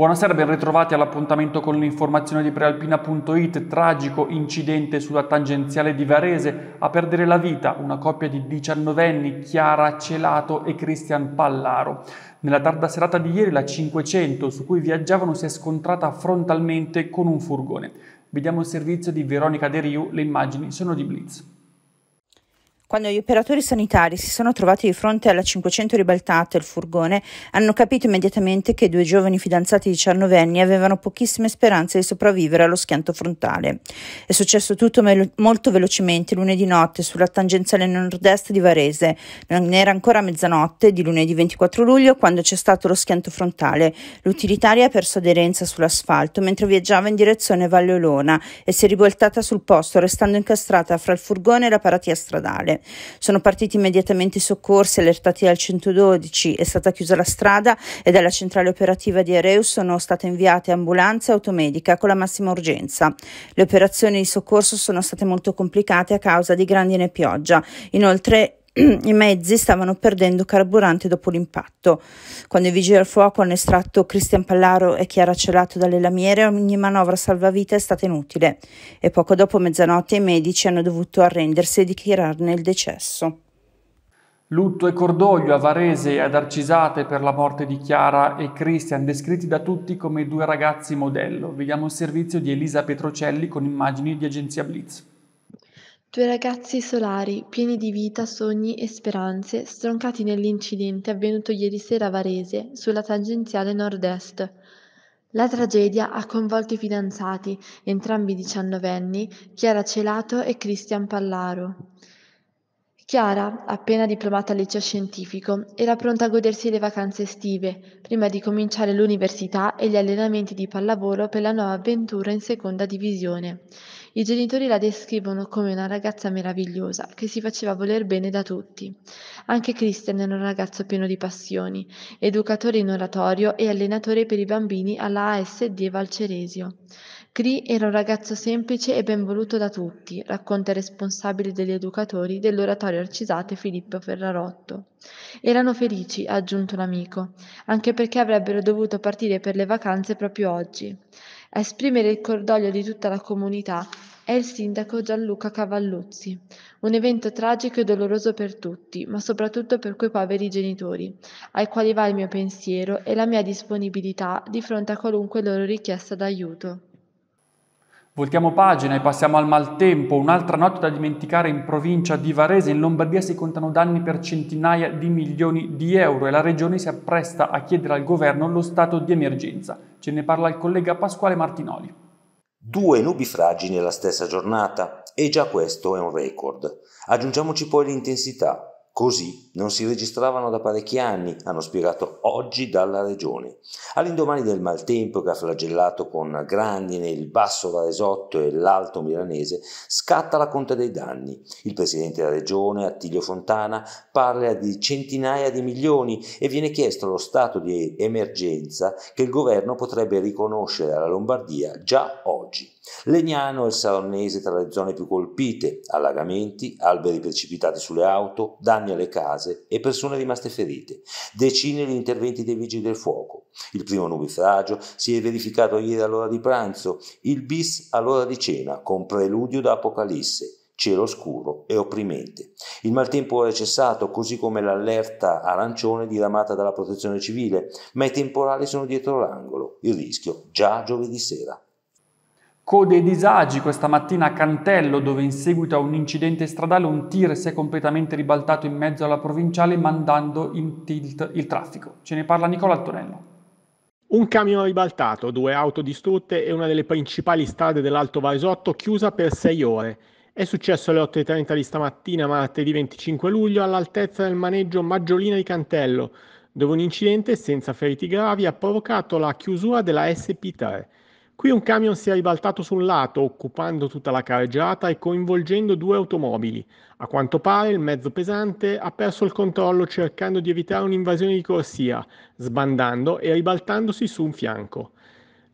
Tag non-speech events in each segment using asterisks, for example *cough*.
Buonasera, ben ritrovati all'appuntamento con l'informazione di prealpina.it. Tragico incidente sulla tangenziale di Varese. A perdere la vita una coppia di 19enni, Chiara Celato e Cristian Pallaro. Nella tarda serata di ieri la 500 su cui viaggiavano si è scontrata frontalmente con un furgone. Vediamo il servizio di Veronica De Rio, le immagini sono di Blitz. Quando gli operatori sanitari si sono trovati di fronte alla 500 ribaltata e il furgone, hanno capito immediatamente che due giovani fidanzati diciannovenni avevano pochissime speranze di sopravvivere allo schianto frontale. È successo tutto molto velocemente lunedì notte sulla tangenziale nord-est di Varese. Non era ancora mezzanotte di lunedì 24 luglio quando c'è stato lo schianto frontale. L'utilitaria ha perso aderenza sull'asfalto mentre viaggiava in direzione Valle Olona e si è rivoltata sul posto, restando incastrata fra il furgone e la paratia stradale. Sono partiti immediatamente i soccorsi allertati al 112, è stata chiusa la strada e dalla centrale operativa di Areus sono state inviate ambulanze e automedica con la massima urgenza. Le operazioni di soccorso sono state molto complicate a causa di grandine e pioggia. Inoltre *clears throat* i mezzi stavano perdendo carburante dopo l'impatto. Quando i vigili del fuoco hanno estratto Cristian Pallaro e Chiara Celato dalle lamiere, ogni manovra salvavita è stata inutile e poco dopo mezzanotte i medici hanno dovuto arrendersi e dichiararne il decesso. Lutto e cordoglio a Varese e ad Arcisate per la morte di Chiara e Cristian, descritti da tutti come due ragazzi modello. Vediamo il servizio di Elisa Petrocelli con immagini di Agenzia Blitz. Due ragazzi solari, pieni di vita, sogni e speranze, stroncati nell'incidente avvenuto ieri sera a Varese, sulla tangenziale nord-est. La tragedia ha coinvolto i fidanzati, entrambi diciannovenni, Chiara Celato e Cristian Pallaro. Chiara, appena diplomata al liceo scientifico, era pronta a godersi le vacanze estive, prima di cominciare l'università e gli allenamenti di pallavolo per la nuova avventura in seconda divisione. I genitori la descrivono come una ragazza meravigliosa che si faceva voler bene da tutti. Anche Christian era un ragazzo pieno di passioni, educatore in oratorio e allenatore per i bambini alla ASD Valceresio. Cree era un ragazzo semplice e ben voluto da tutti, racconta il responsabile degli educatori dell'oratorio Arcisate Filippo Ferrarotto. Erano felici, ha aggiunto l'amico, anche perché avrebbero dovuto partire per le vacanze proprio oggi. A esprimere il cordoglio di tutta la comunità è il sindaco Gianluca Cavalluzzi. Un evento tragico e doloroso per tutti, ma soprattutto per quei poveri genitori, ai quali va il mio pensiero e la mia disponibilità di fronte a qualunque loro richiesta d'aiuto. Voltiamo pagina e passiamo al maltempo, un'altra notte da dimenticare in provincia di Varese, in Lombardia si contano danni per centinaia di milioni di euro e la regione si appresta a chiedere al governo lo stato di emergenza. Ce ne parla il collega Pasquale Martinoli. Due nubifragi nella stessa giornata e già questo è un record. Aggiungiamoci poi l'intensità, Così non si registravano da parecchi anni, hanno spiegato oggi dalla regione. All'indomani del maltempo che ha flagellato con grandine il basso Varesotto e l'alto milanese, scatta la conta dei danni. Il presidente della regione, Attilio Fontana, parla di centinaia di milioni e viene chiesto lo stato di emergenza che il governo potrebbe riconoscere alla Lombardia già oggi. Legnano e il Salernese tra le zone più colpite, allagamenti, alberi precipitati sulle auto, danni alle case e persone rimaste ferite, decine gli interventi dei vigili del fuoco. Il primo nubifragio si è verificato ieri all'ora di pranzo, il bis all'ora di cena, con preludio da apocalisse cielo scuro e opprimente. Il maltempo è cessato, così come l'allerta arancione diramata dalla protezione civile, ma i temporali sono dietro l'angolo, il rischio già giovedì sera. Code e disagi questa mattina a Cantello, dove in seguito a un incidente stradale un tir si è completamente ribaltato in mezzo alla provinciale mandando in tilt il traffico. Ce ne parla Nicola Antonello. Un camion ribaltato, due auto distrutte e una delle principali strade dell'Alto Varesotto chiusa per sei ore. È successo alle 8.30 di stamattina, martedì 25 luglio, all'altezza del maneggio Maggiolina di Cantello, dove un incidente senza feriti gravi ha provocato la chiusura della SP3. Qui un camion si è ribaltato sul lato, occupando tutta la carreggiata e coinvolgendo due automobili. A quanto pare il mezzo pesante ha perso il controllo cercando di evitare un'invasione di corsia, sbandando e ribaltandosi su un fianco.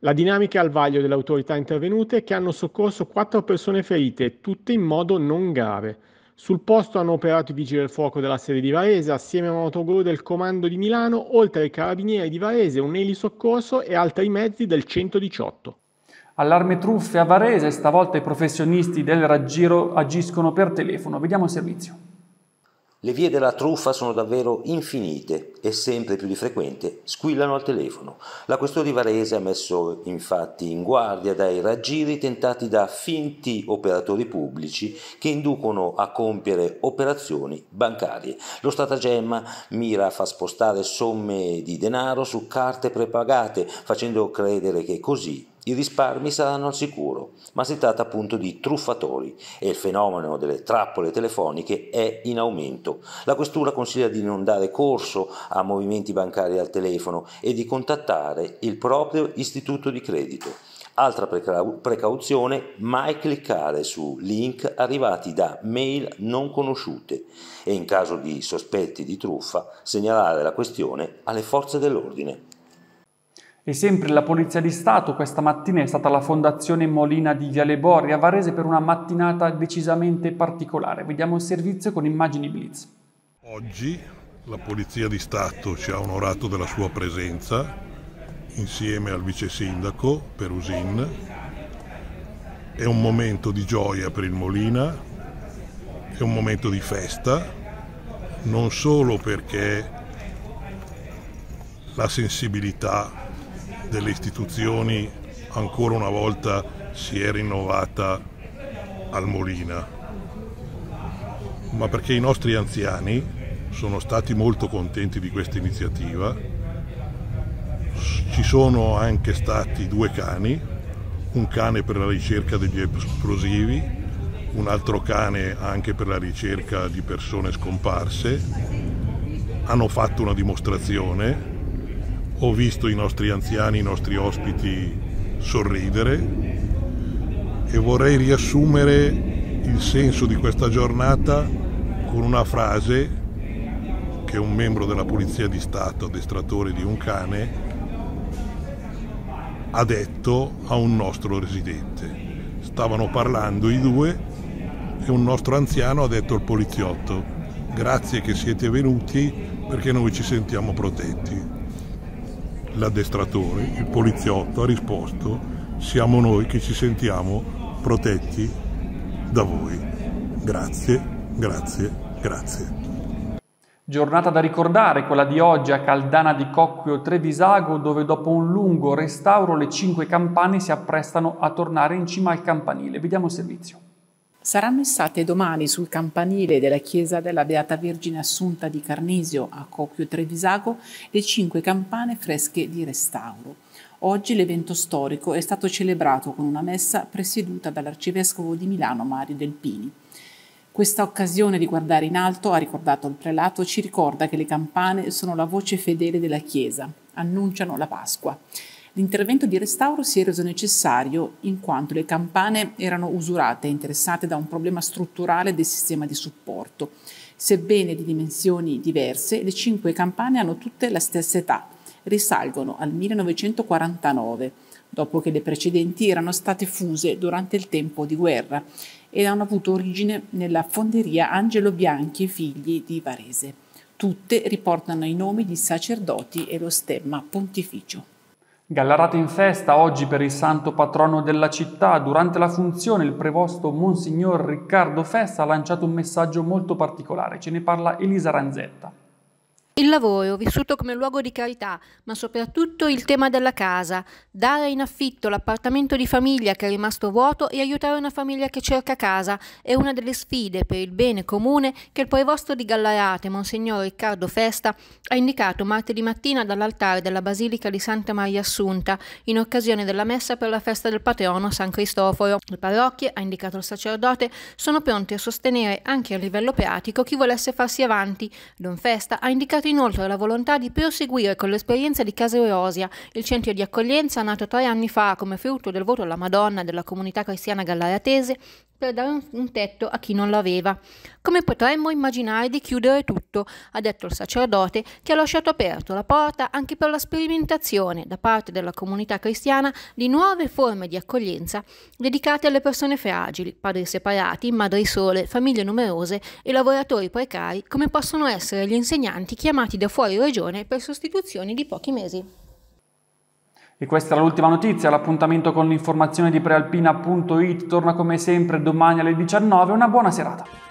La dinamica è al vaglio delle autorità intervenute che hanno soccorso quattro persone ferite, tutte in modo non grave. Sul posto hanno operato i vigili del fuoco della sede di Varese, assieme a un autogol del comando di Milano, oltre ai carabinieri di Varese, un elisoccorso e altri mezzi del 118. Allarme truffe a Varese, stavolta i professionisti del raggiro agiscono per telefono. Vediamo il servizio. Le vie della truffa sono davvero infinite e sempre più di frequente squillano al telefono. La questura di Varese ha messo infatti in guardia dai raggiri tentati da finti operatori pubblici che inducono a compiere operazioni bancarie. Lo stratagemma mira a far spostare somme di denaro su carte prepagate facendo credere che così i risparmi saranno al sicuro, ma si tratta appunto di truffatori e il fenomeno delle trappole telefoniche è in aumento. La questura consiglia di non dare corso a movimenti bancari al telefono e di contattare il proprio istituto di credito. Altra precauzione, mai cliccare su link arrivati da mail non conosciute e in caso di sospetti di truffa segnalare la questione alle forze dell'ordine. E sempre la Polizia di Stato questa mattina è stata la Fondazione Molina di Viale Borri a Varese per una mattinata decisamente particolare. Vediamo il servizio con immagini blitz. Oggi la Polizia di Stato ci ha onorato della sua presenza insieme al vice sindaco Perusin. È un momento di gioia per il Molina, è un momento di festa, non solo perché la sensibilità delle istituzioni ancora una volta si è rinnovata al Molina, ma perché i nostri anziani sono stati molto contenti di questa iniziativa. Ci sono anche stati due cani, un cane per la ricerca degli esplosivi, un altro cane anche per la ricerca di persone scomparse. Hanno fatto una dimostrazione ho visto i nostri anziani, i nostri ospiti sorridere e vorrei riassumere il senso di questa giornata con una frase che un membro della Polizia di Stato, addestratore di un cane, ha detto a un nostro residente. Stavano parlando i due e un nostro anziano ha detto al poliziotto, grazie che siete venuti perché noi ci sentiamo protetti l'addestratore, il poliziotto ha risposto siamo noi che ci sentiamo protetti da voi. Grazie, grazie, grazie. Giornata da ricordare, quella di oggi a Caldana di Cocchio Trevisago, dove dopo un lungo restauro le cinque campane si apprestano a tornare in cima al campanile. Vediamo il servizio saranno messate domani sul campanile della chiesa della Beata Vergine Assunta di Carnesio a Cocchio Trevisago le cinque campane fresche di restauro. Oggi l'evento storico è stato celebrato con una messa presieduta dall'arcivescovo di Milano Mario Delpini. Questa occasione di guardare in alto, ha ricordato il prelato, ci ricorda che le campane sono la voce fedele della Chiesa, annunciano la Pasqua. L'intervento di restauro si è reso necessario in quanto le campane erano usurate e interessate da un problema strutturale del sistema di supporto. Sebbene di dimensioni diverse, le cinque campane hanno tutte la stessa età, risalgono al 1949, dopo che le precedenti erano state fuse durante il tempo di guerra e hanno avuto origine nella fonderia Angelo Bianchi e figli di Varese. Tutte riportano i nomi di sacerdoti e lo stemma pontificio. Gallarate in festa oggi per il santo patrono della città. Durante la funzione il prevosto Monsignor Riccardo Festa ha lanciato un messaggio molto particolare. Ce ne parla Elisa Ranzetta. Il lavoro, vissuto come luogo di carità, ma soprattutto il tema della casa, dare in affitto l'appartamento di famiglia che è rimasto vuoto e aiutare una famiglia che cerca casa, è una delle sfide per il bene comune che il prevosto di Gallarate, Monsignor Riccardo Festa, ha indicato martedì mattina dall'altare della Basilica di Santa Maria Assunta, in occasione della messa per la festa del patrono San Cristoforo. Le parrocchie, ha indicato il sacerdote, sono pronte a sostenere anche a livello pratico chi volesse farsi avanti. Don Festa ha indicato dimostrato inoltre la volontà di proseguire con l'esperienza di Casa Erosia, il centro di accoglienza nato tre anni fa come frutto del voto alla Madonna della comunità cristiana gallaratese per dare un tetto a chi non l'aveva. Come potremmo immaginare di chiudere tutto, ha detto il sacerdote, che ha lasciato aperto la porta anche per la sperimentazione da parte della comunità cristiana di nuove forme di accoglienza dedicate alle persone fragili, padri separati, madri sole, famiglie numerose e lavoratori precari, come possono essere gli insegnanti chiamati chiamati da fuori regione per sostituzioni di pochi mesi. E questa era l'ultima notizia, l'appuntamento con l'informazione di prealpina.it torna come sempre domani alle 19, una buona serata.